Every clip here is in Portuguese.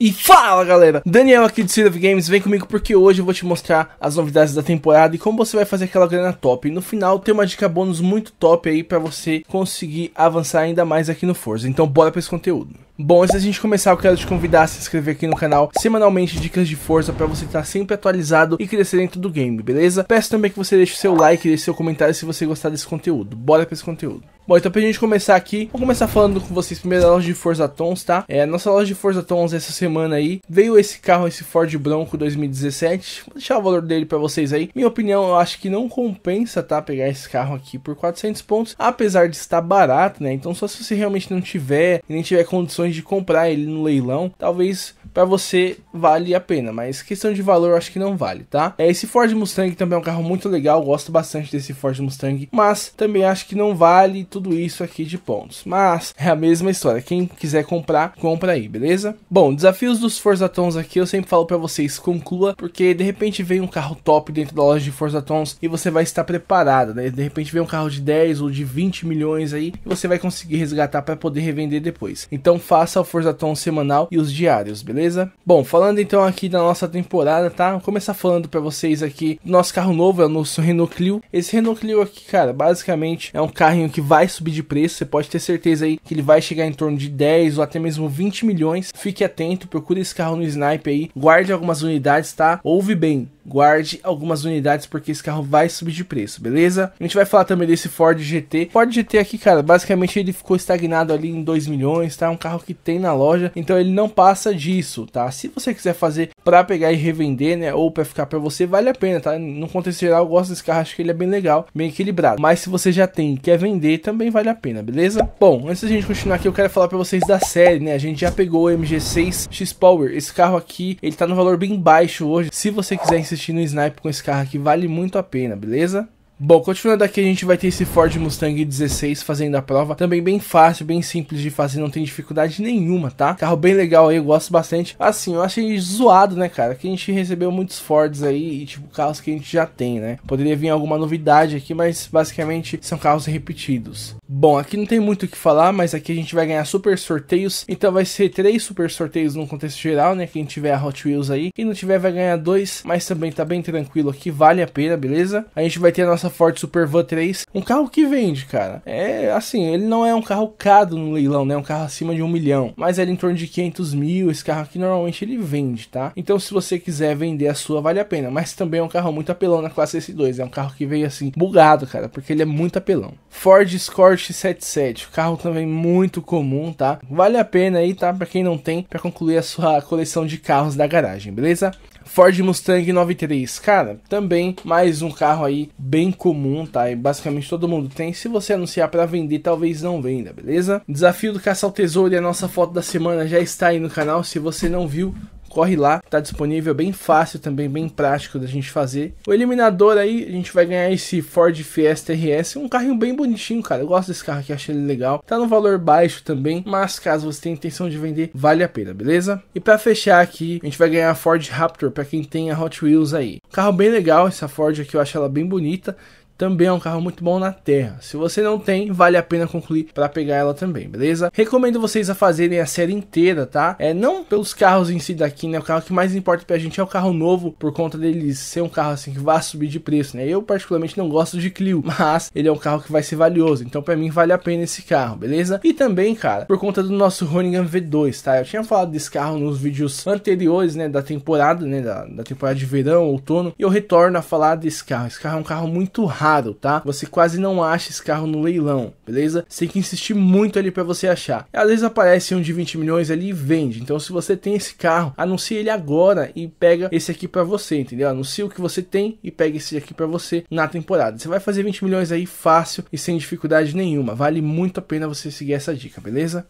E fala galera, Daniel aqui do City of Games, vem comigo porque hoje eu vou te mostrar as novidades da temporada e como você vai fazer aquela grana top. E no final tem uma dica bônus muito top aí para você conseguir avançar ainda mais aqui no Forza, então bora para esse conteúdo. Bom, antes da gente começar, eu quero te convidar a se inscrever aqui no canal semanalmente dicas de força para você estar sempre atualizado e crescer dentro do game, beleza? Peço também que você deixe o seu like e seu comentário se você gostar desse conteúdo. Bora para esse conteúdo. Bom, então pra gente começar aqui, vou começar falando com vocês primeiro da loja de Forza Tons, tá? É, nossa loja de Forza Tons essa semana aí, veio esse carro, esse Ford Bronco 2017, vou deixar o valor dele pra vocês aí. Minha opinião, eu acho que não compensa, tá? Pegar esse carro aqui por 400 pontos, apesar de estar barato, né? Então só se você realmente não tiver, nem tiver condições de comprar ele no leilão, talvez para você vale a pena, mas questão de valor acho que não vale, tá? É, esse Ford Mustang também é um carro muito legal, gosto bastante desse Ford Mustang, mas também acho que não vale tudo isso aqui de pontos. Mas é a mesma história, quem quiser comprar, compra aí, beleza? Bom, desafios dos Forza Tons aqui eu sempre falo para vocês, conclua, porque de repente vem um carro top dentro da loja de Forza Tons e você vai estar preparado, né? De repente vem um carro de 10 ou de 20 milhões aí e você vai conseguir resgatar para poder revender depois. Então faça o Forza Tons semanal e os diários, beleza? beleza? Bom, falando então aqui da nossa temporada, tá? Vou começar falando para vocês aqui do nosso carro novo, é o nosso Renault Clio. Esse Renault Clio aqui, cara, basicamente é um carrinho que vai subir de preço, você pode ter certeza aí que ele vai chegar em torno de 10 ou até mesmo 20 milhões. Fique atento, procure esse carro no Snipe aí, guarde algumas unidades, tá? Ouve bem, guarde algumas unidades porque esse carro vai subir de preço, beleza? A gente vai falar também desse Ford GT. Ford GT aqui, cara, basicamente ele ficou estagnado ali em 2 milhões, tá? É um carro que tem na loja, então ele não passa disso, tá? Se você quiser fazer para pegar e revender, né? Ou para ficar para você, vale a pena, tá? No contexto geral, eu gosto desse carro, acho que ele é bem legal, bem equilibrado. Mas se você já tem e quer vender, também vale a pena, beleza? Bom, antes da gente continuar aqui, eu quero falar para vocês da série, né? A gente já pegou o MG6 X Power. Esse carro aqui, ele tá no valor bem baixo hoje. Se você quiser insistir no Snipe com esse carro aqui, vale muito a pena, beleza? Bom, continuando aqui, a gente vai ter esse Ford Mustang 16 fazendo a prova. Também bem fácil, bem simples de fazer, não tem dificuldade nenhuma, tá? Carro bem legal aí, eu gosto bastante. Assim, eu achei zoado, né, cara? Que a gente recebeu muitos Fords aí e, tipo, carros que a gente já tem, né? Poderia vir alguma novidade aqui, mas basicamente são carros repetidos. Bom, aqui não tem muito o que falar, mas aqui a gente vai ganhar super sorteios. Então vai ser três super sorteios no contexto geral, né? Quem tiver a Hot Wheels aí. Quem não tiver vai ganhar dois, mas também tá bem tranquilo aqui, vale a pena, beleza? A gente vai ter a nossa Ford Super Van 3, um carro que vende, cara. É assim, ele não é um carro caro no leilão, né? É um carro acima de um milhão, mas ele é em torno de 500 mil. Esse carro aqui normalmente ele vende, tá? Então se você quiser vender a sua, vale a pena. Mas também é um carro muito apelão na classe S2. É um carro que veio assim, bugado, cara, porque ele é muito apelão. Ford Escort Porsche 77, carro também muito comum, tá? Vale a pena aí, tá? Para quem não tem, para concluir a sua coleção de carros da garagem, beleza? Ford Mustang 93, cara, também mais um carro aí bem comum, tá? E basicamente todo mundo tem. Se você anunciar para vender, talvez não venda, beleza? Desafio do caça ao tesouro e a nossa foto da semana já está aí no canal. Se você não viu, corre lá, tá disponível, bem fácil também, bem prático da gente fazer. O eliminador aí, a gente vai ganhar esse Ford Fiesta RS, um carrinho bem bonitinho, cara. Eu gosto desse carro aqui, achei ele legal. Tá no valor baixo também, mas caso você tenha intenção de vender, vale a pena, beleza? E para fechar aqui, a gente vai ganhar a Ford Raptor para quem tem a Hot Wheels aí. carro bem legal, essa Ford aqui, eu acho ela bem bonita também é um carro muito bom na terra. Se você não tem, vale a pena concluir para pegar ela também, beleza? Recomendo vocês a fazerem a série inteira, tá? É não pelos carros em si daqui, né? O carro que mais importa pra gente é o carro novo, por conta dele ser um carro assim que vá subir de preço, né? Eu particularmente não gosto de Clio, mas ele é um carro que vai ser valioso, então para mim vale a pena esse carro, beleza? E também, cara, por conta do nosso Roningan V2, tá? Eu tinha falado desse carro nos vídeos anteriores, né, da temporada, né, da, da temporada de verão, outono, e eu retorno a falar desse carro. Esse carro é um carro muito rápido raro, tá? Você quase não acha esse carro no leilão, beleza? Você tem que insistir muito ali para você achar. Às vezes aparece um de 20 milhões ali e vende. Então, se você tem esse carro, anuncie ele agora e pega esse aqui para você, entendeu? Anuncie o que você tem e pega esse aqui para você na temporada. Você vai fazer 20 milhões aí fácil e sem dificuldade nenhuma. Vale muito a pena você seguir essa dica, beleza?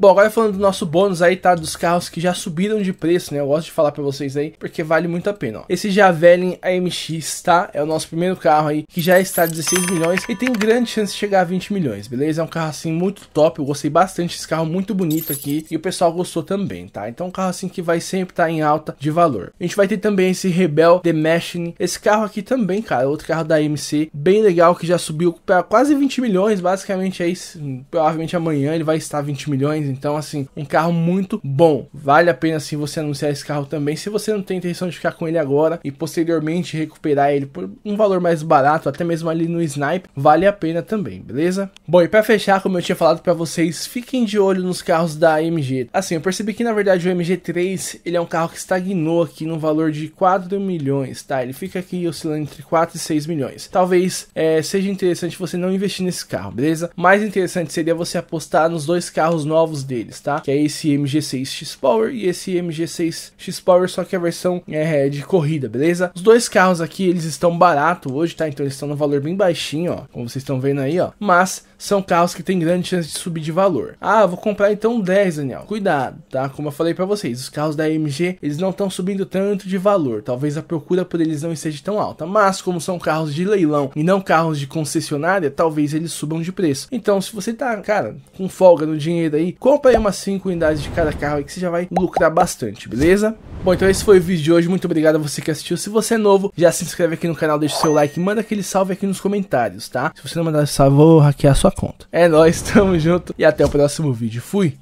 Bom, agora falando do nosso bônus aí, tá? Dos carros que já subiram de preço, né? Eu gosto de falar para vocês aí, porque vale muito a pena, ó. Esse Javelin AMX, tá? É o nosso primeiro carro aí, que já está 16 milhões e tem grande chance de chegar a 20 milhões, beleza? É um carro, assim, muito top. Eu gostei bastante desse carro, muito bonito aqui. E o pessoal gostou também, tá? Então, é um carro, assim, que vai sempre estar tá em alta de valor. A gente vai ter também esse Rebel The Machine. Esse carro aqui também, cara, outro carro da AMC, bem legal, que já subiu pra quase 20 milhões, basicamente aí, provavelmente amanhã ele vai vai estar 20 milhões, então assim, um carro muito bom. Vale a pena assim você anunciar esse carro também, se você não tem intenção de ficar com ele agora e posteriormente recuperar ele por um valor mais barato, até mesmo ali no Snipe, vale a pena também, beleza? Bom, e para fechar, como eu tinha falado para vocês, fiquem de olho nos carros da AMG. Assim, eu percebi que na verdade o MG3, ele é um carro que estagnou aqui no valor de 4 milhões, tá? Ele fica aqui oscilando entre 4 e 6 milhões. Talvez é, seja interessante você não investir nesse carro, beleza? Mais interessante seria você apostar nos dois carros novos deles, tá? Que é esse MG6 X-Power e esse MG6 X-Power, só que a versão é, de corrida, beleza? Os dois carros aqui, eles estão barato hoje, tá? Então eles estão no valor bem baixinho, ó, como vocês estão vendo aí, ó. Mas são carros que têm grande chance de subir de valor. Ah, vou comprar então 10, Daniel. Cuidado, tá? Como eu falei para vocês, os carros da AMG, eles não estão subindo tanto de valor. Talvez a procura por eles não esteja tão alta, mas como são carros de leilão e não carros de concessionária, talvez eles subam de preço. Então, se você tá, cara, com folga folga, no dinheiro aí, compra aí umas 5 unidades de cada carro aí que você já vai lucrar bastante, beleza? Bom, então esse foi o vídeo de hoje, muito obrigado a você que assistiu. Se você é novo, já se inscreve aqui no canal, deixa o seu like, manda aquele salve aqui nos comentários, tá? Se você não mandar salve, vou hackear a sua conta. É nóis, tamo junto e até o próximo vídeo. Fui!